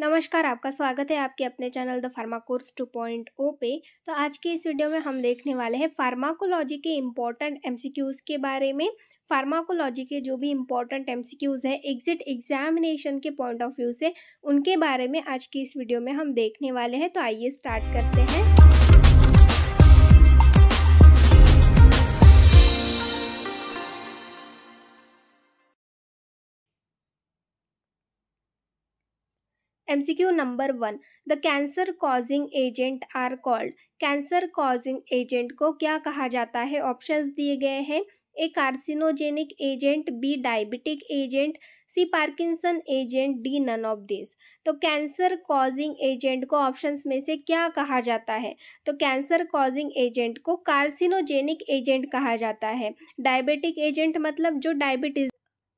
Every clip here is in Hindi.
नमस्कार आपका स्वागत है आपके अपने channel the pharma course two point O पे तो आज के इस वीडियो में हम देखने वाले हैं फार्माकोलॉजी के इम्पॉर्टेंट एमसीक्यूज़ के बारे में फार्माकोलॉजी के जो भी इम्पोर्टेंट एमसीक्यूज़ है एग्जिट एग्जामिनेशन के पॉइंट ऑफ व्यू से उनके बारे में आज की इस वीडियो में हम देखने वाले हैं तो आइए स्टार्ट करते हैं MCQ number one the cancer causing agent are called cancer causing agent को क्या कहा जाता है ऑप्शंस दिए गए हैं A carcinogenic agent B diabetic agent C Parkinson agent D none of this तो कैंसर कॉजिंग एजेंट को ऑप्शंस में से क्या कहा जाता है तो कैंसर कॉजिंग एजेंट को कार्सिनोजेनिक एजेंट कहा जाता है डायबिटिक एजेंट मतलब जो डायबिटीज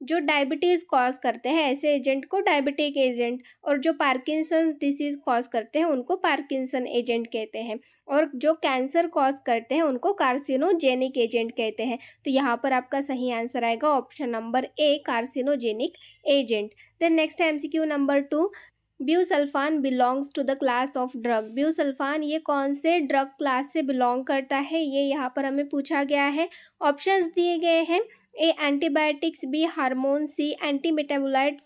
जो डायबिटीज़ कॉज करते हैं ऐसे एजेंट को डायबिटिक एजेंट और जो पार्किंसन डिसीज़ कॉज करते हैं उनको पार्किंसन एजेंट कहते हैं और जो कैंसर कॉज करते हैं उनको कार्सिनोजेनिक एजेंट कहते हैं तो यहाँ पर आपका सही आंसर आएगा option number A carcinogenic agent then next M MCQ number two busulfan belongs to the class of drug busulfan ये कौन से ड्रग क्लास से बिलोंग करता है ये यहाँ पर हमें पूछा गया है ऑप्शंस दिए गए हैं A antibiotics B hormone C anti metabolites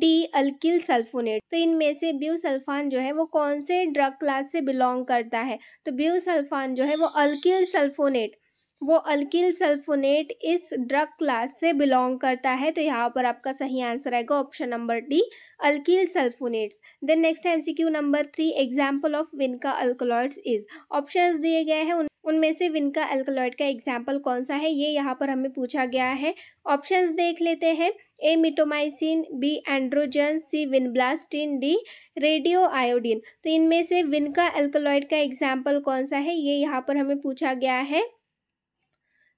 D alkyl sulfonate तो इनमें से ब्यूसल्फान जो है वो कौन से ड्रग क्लास से बिलोंग करता है तो ब्यूसल्फान जो है वो अल्किल सल्फोनेट वो अल्किल सल्फोनेट इस ड्रग क्लास से बिलोंग करता है तो यहाँ पर आपका सही आंसर आएगा option number D alkyl sulfonates then next M C Q number three example of vinca alkaloids is option दिए गए हैं उन उनमें से विनका अल्कोलॉइड का एग्जाम्पल कौन सा है ये यहाँ पर हमें पूछा गया है ऑप्शंस देख लेते हैं A mitomycin B androgen C vinblastine D radio iodine तो इनमें से विनका अल्कोलॉइड का एग्जाम्पल कौन सा है ये यहाँ पर हमें पूछा गया है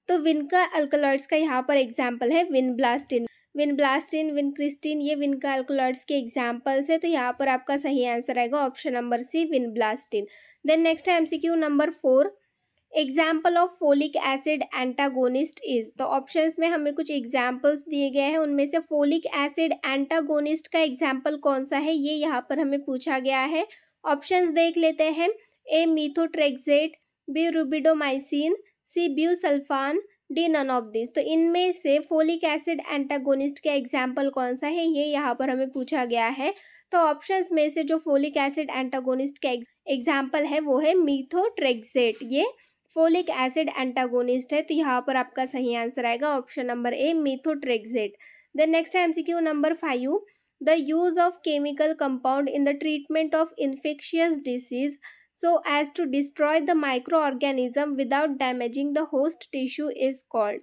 तो विनका अल्कोलॉइड्स का यहाँ पर एग्जाम्पल है vinblastine vinblastine vincristine ये विनका अल्कोलॉइड्स के एग्जाम्पल्स है तो यहाँ पर आपका सही आंसर आएगा option number C vinblastine then next है MCQ number four example of folic acid antagonist is तो ऑप्शंस में हमें कुछ एग्जाम्पल्स दिए गए हैं उनमें से फोलिक एसिड एंटागोनिस्ट का एग्जाम्पल कौन सा है ये यहाँ पर हमें पूछा गया है ऑप्शंस देख लेते हैं A methotrexate B rubidomycin C D none of this तो इनमें से फोलिक एसिड एंटागोनिस्ट का एग्जाम्पल कौन सा है ये यहाँ पर हमें पूछा गया है तो ऑप्शंस में से जो फोलिक एसिड एंटागोनिस्ट का एग्जाम्पल है वो है मीथोट्रेक्सेट ये फोलिक एसिड एंटागोनिस्ट है तो यहाँ पर आपका सही आंसर आएगा option number A methotrexate then next C Q number five the use of chemical compound in the treatment of infectious disease so as to destroy the microorganism without damaging the host tissue is called.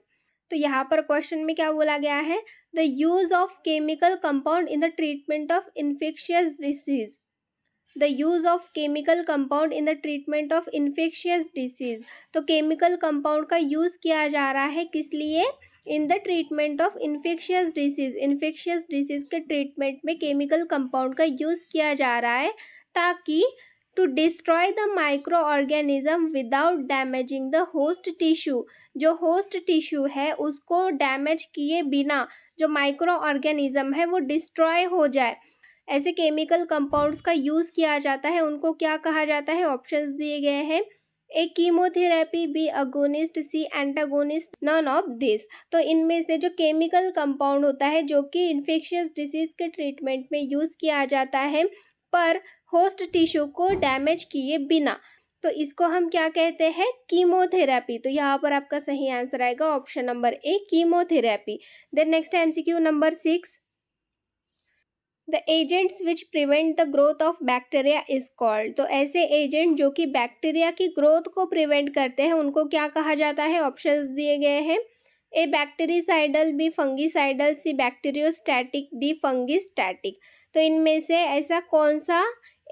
तो यहाँ पर क्वेश्चन में क्या बोला गया है the use of chemical compound in the treatment of infectious disease the use of chemical compound in the treatment of infectious disease तो केमिकल कंपाउंड का यूज़ किया जा रहा है किस लिए in the treatment of infectious disease infectious disease के ट्रीटमेंट में केमिकल कंपाउंड का यूज़ किया जा रहा है ताकि to destroy the microorganism without damaging the host tissue जो होस्ट टिश्यू है उसको डैमेज किए बिना जो माइक्रो ऑर्गेनिज्म है वो डिस्ट्रॉय हो जाए ऐसे केमिकल कंपाउंड्स का यूज़ किया जाता है उनको क्या कहा जाता है ऑप्शंस दिए गए हैं A chemotherapy B agonist C antagonist none of this तो इनमें से जो केमिकल कंपाउंड होता है जो कि इन्फेक्शियस डिसीज के ट्रीटमेंट में यूज़ किया जाता है पर होस्ट टिश्यू को डैमेज किए बिना तो इसको हम क्या कहते हैं कीमोथेरेपी तो यहाँ पर आपका सही आंसर आएगा option number A chemotherapy then next MCQ number six the agents which prevent the growth of bacteria is called तो ऐसे एजेंट जो कि बैक्टीरिया की ग्रोथ को प्रिवेंट करते हैं उनको क्या कहा जाता है ऑप्शन दिए गए हैं A bactericidal B fungicidal C bacteriostatic D fungistatic तो इनमें से ऐसा कौन सा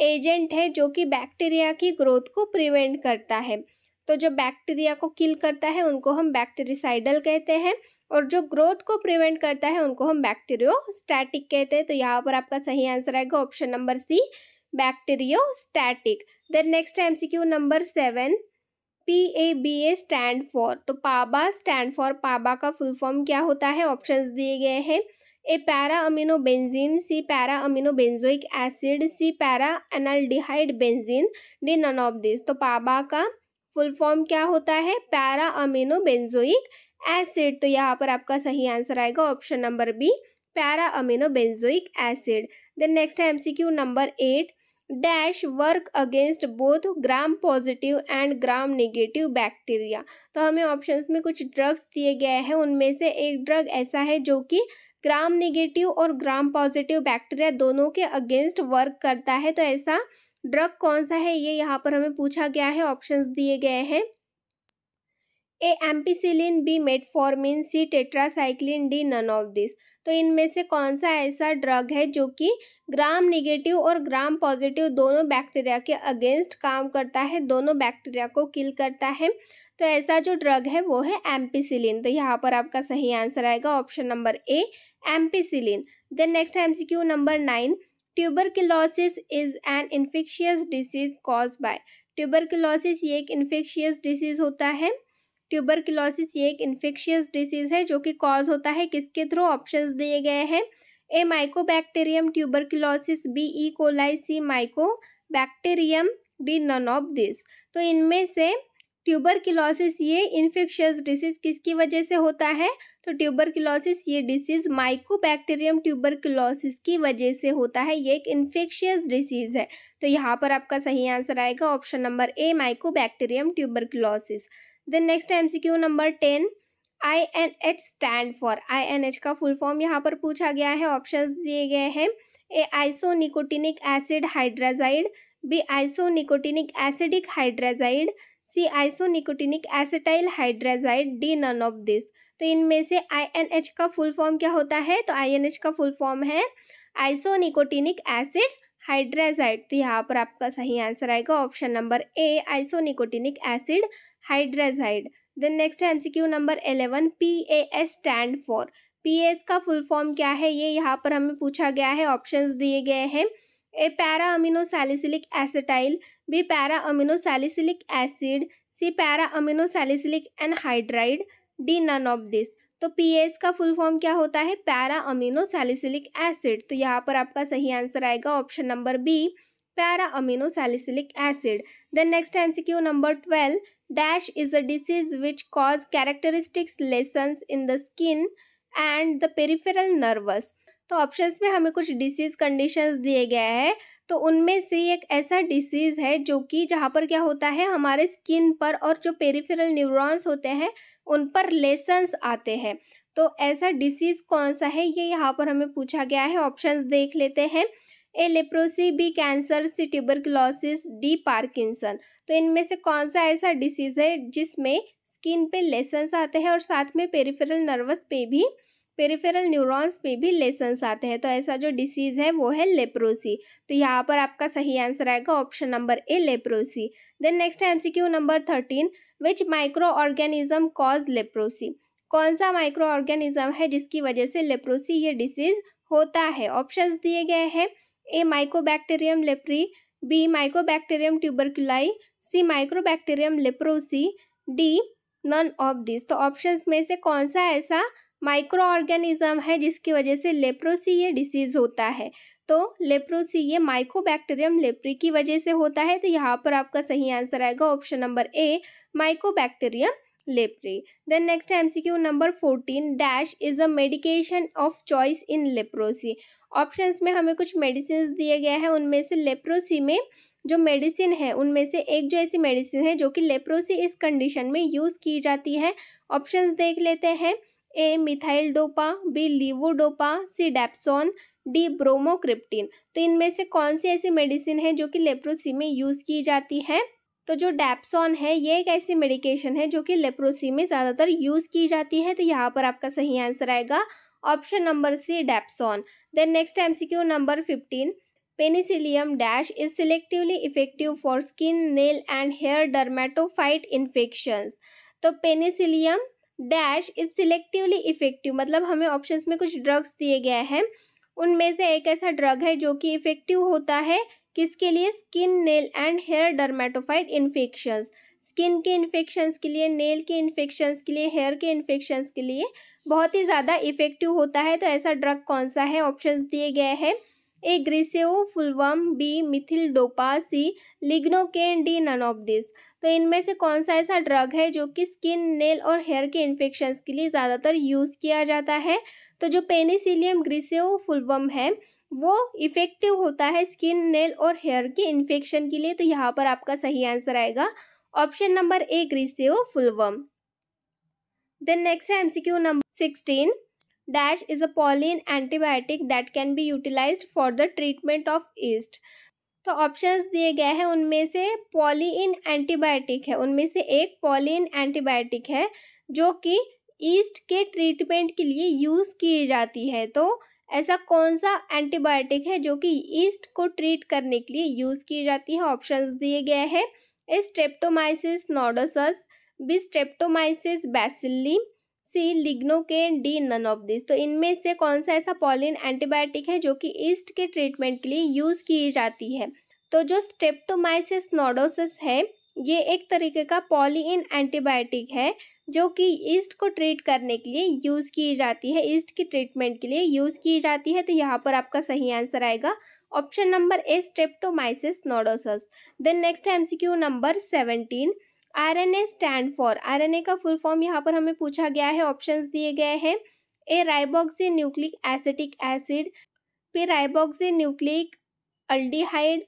एजेंट है जो कि बैक्टीरिया की ग्रोथ को प्रिवेंट करता है तो जो बैक्टीरिया को किल करता है उनको हम बैक्टीरिसाइडल कहते हैं और जो ग्रोथ को प्रिवेंट करता है उनको हम स्टैटिक कहते हैं तो यहाँ पर आपका सही आंसर आएगा option number C static then next Q number seven P A B A stand for तो पाबा स्टैंड फॉर पाबा का फुल फॉर्म क्या होता है ऑप्शंस दिए गए हैं A para amino benzene C para amino benzoic acid C para aminoaldehyde benzene D none of this तो पाबा का फुल फॉर्म क्या होता है पैरा अमीनो बेंजोइक एसिड तो यहाँ पर आपका सही आंसर आएगा option number B para amino benzoic acid then next है MCQ number eight dash work against both gram positive and gram negative bacteria तो हमें ऑप्शंस में कुछ ड्रग्स दिए गए हैं उनमें से एक ड्रग ऐसा है जो कि ग्राम नेगेटिव और ग्राम पॉजिटिव बैक्टीरिया दोनों के अगेंस्ट वर्क करता है तो ऐसा ड्रग कौन सा है ये यहाँ पर हमें पूछा गया है ऑप्शंस दिए गए हैं A ampicillin B metformin C tetracycline D none of this तो इनमें से कौन सा ऐसा ड्रग है जो कि ग्राम नेगेटिव और ग्राम पॉजिटिव दोनों बैक्टीरिया के अगेंस्ट काम करता है दोनों बैक्टीरिया को किल करता है तो ऐसा जो ड्रग है वो है एम्पीसिलिन तो यहाँ पर आपका सही आंसर आएगा option number A ampicillin then next है MCQ number nine tuberculosis is an infectious disease cause by tuberculosis ये एक इन्फेक्शियस डिसीज होता है ट्यूबरकुलोसिस ये एक इन्फेक्शियस डिसीज है जो कि कॉज होता है किसके थ्रू ऑप्शंस दिए गए हैं A tuber tuberculosis B E coli C mycobacterium D none of this तो इनमें से ट्यूबरकिलोसिस ये इन्फेक्शियस डिसीज किसकी वजह से होता है तो ट्यूबरकिलोसिस ये डिसीज माइकोबैक्टीरियम ट्यूबरकिलोसिस की वजह से होता है ये एक इन्फेक्शियस डिसीज है तो यहाँ पर आपका सही आंसर आएगा option number A mycobacterium tuberculosis then next MCQ number ten I N H stand for I N H का फुल फॉर्म यहाँ पर पूछा गया है ऑप्शन दिए गए हैं A isonicotinic acid hydrazide B isonicotinic acidic hydrazide C isonicotinic acetyl hydrazide D none of this तो इनमें से आई का फुल फॉर्म क्या होता है तो आई का फुल फॉर्म है आइसोनिकोटिनिक एसिड हाइड्राजाइड तो यहाँ पर आपका सही आंसर आएगा option number A isonicotinic acid hydrazide then next है number eleven P A S stand for P S का फुल फॉर्म क्या है ये यहाँ पर हमें पूछा गया है ऑप्शंस दिए गए हैं A para amino salicylic acetyl B para amino salicylic acid C para amino salicylic anhydride D none of this तो एस का फुल फॉर्म क्या होता है पैरा अमीनो सैलिसिलिक एसिड तो यहाँ पर आपका सही आंसर आएगा option number B para amino salicylic acid then next Q number twelve dash is a disease which cause characteristics lesion in the skin and the peripheral nervous तो ऑप्शंस में हमें कुछ डिसीज़ कंडीशंस दिए गए हैं तो उनमें से एक ऐसा डिसीज़ है जो कि जहाँ पर क्या होता है हमारे स्किन पर और जो पेरिफेरल न्यूरॉन्स होते हैं उन पर लेसन्स आते हैं तो ऐसा डिसीज़ कौन सा है ये यहाँ पर हमें पूछा गया है ऑप्शंस देख लेते हैं A leprosy B cancer C tuberculosis D Parkinson तो इनमें से कौन सा ऐसा डिसीज़ है जिसमें स्किन पे लेसन्स आते हैं और साथ में पेरिफेरल नर्वस पे भी पेरिफेरल न्यूरॉन्स में भी लेसन्स आते हैं तो ऐसा जो डिसीज़ है वो है लेप्रोसी तो यहाँ पर आपका सही आंसर आएगा option number A leprosy then next है MCQ number thirteen which microorganism cause leprosy कौन सा माइक्रो ऑर्गेनिज्म है जिसकी वजह से लेप्रोसी ये डिसीज़ होता है ऑप्शंस दिए गए हैं A mycobacterium leprae B mycobacterium tuberculi C microbacterium leprosy D none of this तो ऑप्शंस में से कौन सा ऐसा माइक्रो ऑर्गेनिज्म है जिसकी वजह से लेप्रोसी ये डिसीज़ होता है तो लेप्रोसी ये माइकोबैक्टीरियम लेप्री की वजह से होता है तो यहाँ पर आपका सही आंसर आएगा option number A mycobacterium leprae then next M C Q number fourteen dash is a medication of choice in leprosy options में हमें कुछ मेडिसिन दिए गए हैं उनमें से लेप्रोसी में जो मेडिसिन है उनमें से एक जो ऐसी मेडिसिन है जो कि लेप्रोसी इस कंडीशन में यूज़ की जाती है ऑप्शंस देख लेते हैं A methyl dopa B levodopa C dapsone D bromocriptine तो इनमें से कौन सी ऐसी मेडिसिन है जो कि लेप्रोसी में यूज़ की जाती है तो जो डैप्सॉन है ये एक ऐसी मेडिकेशन है जो कि लेप्रोसी में ज़्यादातर यूज़ की जाती है तो यहाँ पर आपका सही आंसर आएगा option number C dapsone then next MCQ number fifteen penicillium dash is selectively effective for skin nail and hair dermatophyte infections तो penicillium dash is selectively effective मतलब हमें ऑप्शन में कुछ ड्रग्स दिए गए हैं उनमें से एक ऐसा ड्रग है जो कि इफेक्टिव होता है किसके लिए skin nail and hair dermatophyte infections skin के इन्फेक्शंस के लिए नेल के इन्फेक्शंस के लिए हेयर के इन्फेक्शंस के लिए बहुत ही ज़्यादा इफेक्टिव होता है तो ऐसा ड्रग कौन सा है ऑप्शंस दिए गए हैं A griseofulvin B methyldopa C lignocaine D none of this तो इनमें से कौन सा ऐसा ड्रग है जो कि स्किन नेल और हेयर के इन्फेक्शन के लिए ज़्यादातर यूज़ किया जाता है तो जो पेनिसिलियम ग्रीसेओ फुलवम है वो इफ़ेक्टिव होता है स्किन नेल और हेयर के इन्फेक्शन के लिए तो यहाँ पर आपका सही आंसर आएगा option number A griseofulvin then next है MCQ number sixteen dash is a polyene antibiotic that can be utilized for the treatment of yeast तो ऑप्शंस दिए गए हैं उनमें से पॉलीइन एंटीबायोटिक है उनमें से एक पॉलीइन एंटीबायोटिक है जो कि ईस्ट के ट्रीटमेंट के लिए यूज़ की जाती है तो ऐसा कौन सा एंटीबायोटिक है जो कि ईस्ट को ट्रीट करने के लिए यूज़ की जाती है ऑप्शन दिए गए हैं Streptomyces nodosus B Streptomyces bacilli C lignocaine D none of this तो इनमें से कौन सा ऐसा पॉलिन एंटीबायोटिक है जो कि ईस्ट के ट्रीटमेंट के लिए यूज़ की जाती है तो जो स्ट्रेप्टोमाइसिस नोडोसिस है ये एक तरीके का पॉलीइन एंटीबायोटिक है जो कि ईस्ट को ट्रीट करने के लिए यूज़ की जाती है ईस्ट की ट्रीटमेंट के लिए यूज़ की जाती है तो यहाँ पर आपका सही आंसर आएगा option number A Streptomyces nodosus then next है MCQ number seventeen R N A stand for R N A का फुल फॉर्म यहाँ पर हमें पूछा गया है ऑप्शन दिए गए हैं A riboxy nucleic acetic acid B riboxy nucleic aldehyde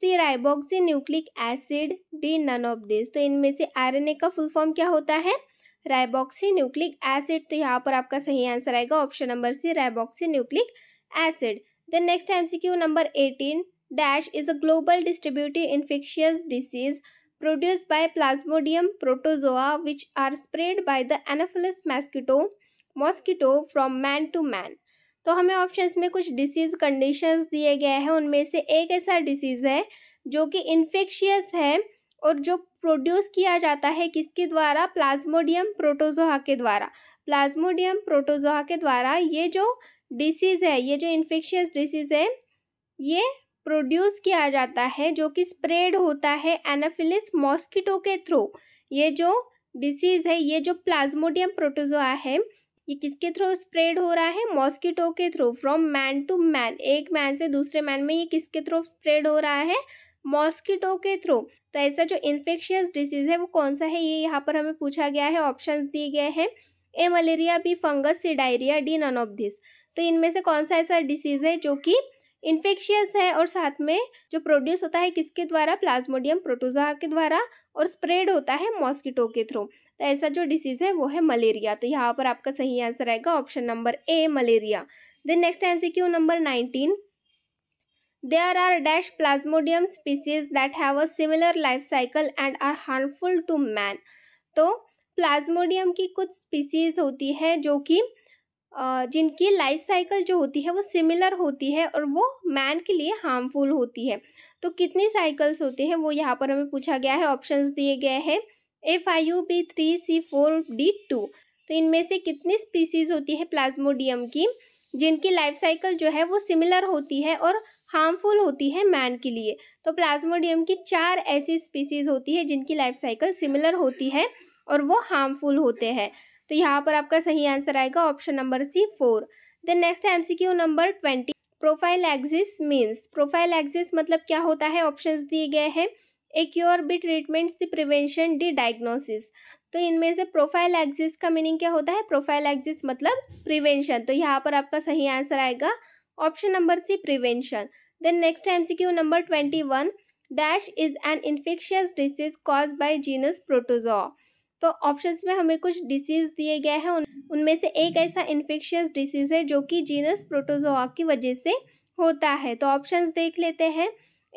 C riboxy nucleic acid D none of this तो इनमें से आरएनए का फुल फॉर्म क्या होता है राइबॉक्सी न्यूक्लिक एसिड तो यहाँ पर आपका सही आंसर आएगा option number C riboxy nucleic acid then next MCQ number eighteen dash is a global distributive infectious disease produced by Plasmodium protozoa which are spread by the Anopheles mosquito mosquito from man to man तो हमें ऑप्शंस में कुछ डिसीज़ कंडीशंस दिए गए हैं उनमें से एक ऐसा डिसीज़ है जो कि इन्फेक्शियस है और जो प्रोड्यूस किया जाता है किसके द्वारा प्लाज्मोडियम प्रोटोजोहा के द्वारा प्लाज्मोडियम प्रोटोजोहा के द्वारा ये जो डिसीज़ है ये जो इन्फेक्शियस डिसीज़ है ये प्रोड्यूस किया जाता है जो कि स्प्रेड होता है एनाफिलिस मॉस्किटो के थ्रू ये जो डिसीज़ है ये जो प्लाज्मोडियम प्रोटोजोआ है ये किसके थ्रू स्प्रेड हो रहा है मॉस्किटो के through from man to man एक मैन से दूसरे मैन में ये किसके थ्रू स्प्रेड हो रहा है मॉस्किटो के थ्रू तो ऐसा जो इन्फेक्शियस डिसीज़ है वो कौन सा है ये यहाँ पर हमें पूछा गया है ऑप्शन दिए गए हैं A malaria B fungus C diarrhoea D none of this तो इनमें से कौन सा ऐसा डिसीज़ है जो कि इन्फेक्शियस है और साथ में जो प्रोड्यूस होता है किसके द्वारा प्लाज्मोडियम प्रोटोजा के द्वारा और स्प्रेड होता है मॉस्किटो के थ्रू तो ऐसा जो डिसीज़ है वो है मलेरिया तो यहाँ पर आपका सही आंसर आएगा option number A malaria then next answer Q number nineteen there are dash Plasmodium species that have a similar life cycle and are harmful to man तो प्लाज्मोडियम की कुछ स्पीसीज होती है जो कि जिनकी लाइफ साइकिल जो होती है वो सिमिलर होती है और वो मैन के लिए हार्मफुल होती है तो कितनी साइकिल्स होती हैं वो यहाँ पर हमें पूछा गया है ऑप्शंस दिए गए हैं F I U B three C four D two तो इनमें से कितनी स्पीसीज होती है प्लाज्मोडियम की जिनकी लाइफ साइकिल जो है वो सिमिलर होती है और हार्मफुल होती है मैन के लिए तो प्लाज्मोडियम की चार ऐसी स्पीसीज होती है जिनकी लाइफ साइकिल सिमिलर होती है और वो हार्मफुल होते हैं तो यहाँ पर आपका सही आंसर आएगा option number C four then next है Q number twenty prophylaxis means prophylaxis मतलब क्या होता है ऑप्शन दिए गए हैं A cure B treatments the prevention D diagnosis तो इनमें से प्रोफाइल एग्जिस का मीनिंग क्या होता है प्रोफाइल एग्जिस मतलब प्रिवेंशन तो यहाँ पर आपका सही आंसर आएगा option number C prevention then next है Q number twenty one dash is an infectious disease cause by genus protozoa तो ऑप्शंस में हमें कुछ डिसीज़ दिए गए हैं उन, उनमें से एक ऐसा इन्फेक्शियस डिसीज़ है जो कि जीनस प्रोटोजोआ की वजह से होता है तो ऑप्शंस देख लेते हैं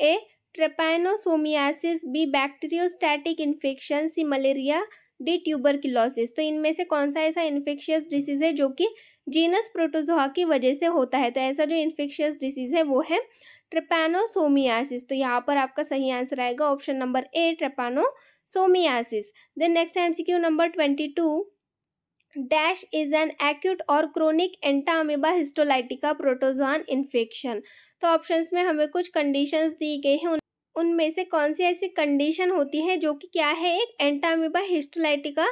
A trypanosomiasis B bacteriostatic infection C malaria D tuberculosis तो इनमें से कौन सा ऐसा इन्फेक्शियस डिसीज़ है जो कि जीनस प्रोटोजोआ की वजह से होता है तो ऐसा जो इन्फेक्शियस डिसीज़ है वो है ट्रेपानोसोमियासिस तो यहाँ पर आपका सही आंसर आएगा option number A trypanosomiasis then next M C Q number twenty two dash is an acute और chronic Entamoeba histolytica protozoan infection तो ऑप्शंस में हमें कुछ कंडीशंस दी गई हैं उनमें से कौन सी ऐसी कंडीशन होती है जो कि क्या है एक एंटामिबा हिस्टोलाइटिका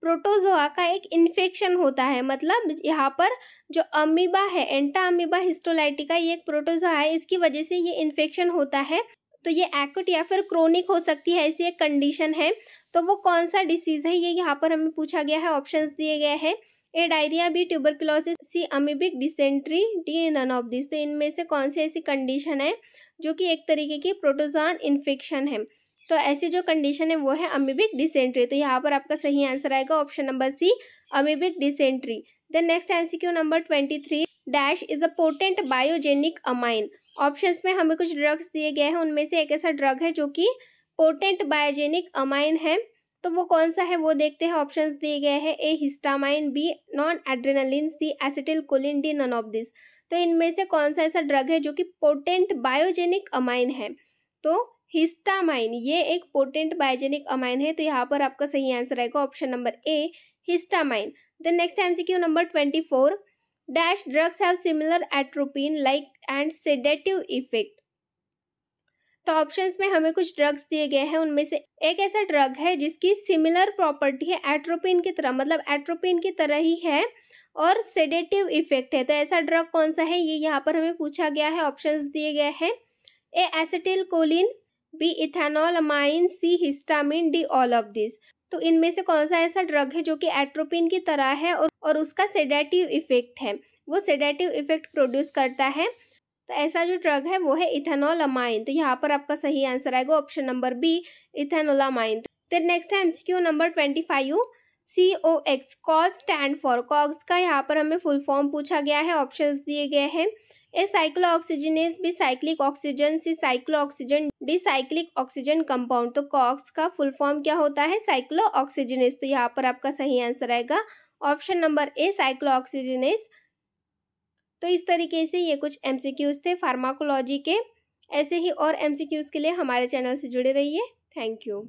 प्रोटोजोआ का एक इन्फेक्शन होता है मतलब यहाँ पर जो अमीबा है एंटा अमीबा हिस्टोलाइटिका ये एक प्रोटोजोआ है इसकी वजह से ये इन्फेक्शन होता है तो ये एक्ट या फिर क्रोनिक हो सकती है ऐसी एक कंडीशन है तो वो कौन सा डिसीज़ है ये यहाँ पर हमें पूछा गया है ऑप्शंस दिए गए हैं A diarrhoea B tuberculosis C amoebic dysentery D none of this तो इनमें से कौन सी ऐसी कंडीशन है जो कि एक तरीके की प्रोटोजान इन्फेक्शन है तो ऐसी जो कंडीशन है वो है अमीबिक डिसेंट्री तो यहाँ पर आपका सही आंसर आएगा option number C amoebic dysentery then next MCQ number twenty three dash is a potent biogenic amine options में हमें कुछ ड्रग्स दिए गए हैं उनमें से एक ऐसा ड्रग है जो कि पोटेंट बायोजेनिक अमाइन है तो वो कौन सा है वो देखते हैं ऑप्शंस दिए गए हैं A histamine B non adrenaline C acetylcholine D none of this तो इनमें से कौन सा ऐसा ड्रग है जो कि पोटेंट बायोजेनिक अमाइन है तो हिस्टामाइन ये एक पोटेंट बायोजेनिक अमाइन है तो यहाँ पर आपका सही आंसर आएगा option number A histamine the next MCQ number twenty four dash drugs have similar atropine like and sedative effect तो ऑप्शंस में हमें कुछ ड्रग्स दिए गए हैं उनमें से एक ऐसा ड्रग है जिसकी सिमिलर प्रॉपर्टी है एट्रोपिन की तरह मतलब एट्रोपिन की तरह ही है और सेडेटिव इफेक्ट है तो ऐसा ड्रग कौन सा है ये यहाँ पर हमें पूछा गया है ऑप्शंस दिए गए हैं A acetylcholine B ethanolamine C histamine D all of this तो इनमें से कौन सा ऐसा ड्रग है जो कि एट्रोपिन की तरह है और, और उसका सेडेटिव इफेक्ट है वो सेडेटिव इफेक्ट प्रोड्यूस करता है तो ऐसा जो ड्रग है वो है इथेनोलामाइन तो यहाँ पर आपका सही आंसर आएगा ऑप्शन नंबर बी इथेनोलामाइन फिर नेक्स्ट है MCQ number twenty five C O X cause stand for cogs का यहाँ पर हमें फुल फॉर्म पूछा गया है ऑप्शन दिए गए हैं A cyclo oxygen is B cyclic oxygen C cyclo oxygen D cyclic oxygen compound तो कॉक्स का फुल फॉर्म क्या होता है साइक्लो ऑक्सीजन तो यहाँ पर आपका सही आंसर आएगा option number A cyclo is तो इस तरीके से ये कुछ एम थे फार्माकोलॉजी के ऐसे ही और एम के लिए हमारे चैनल से जुड़े रहिए थैंक यू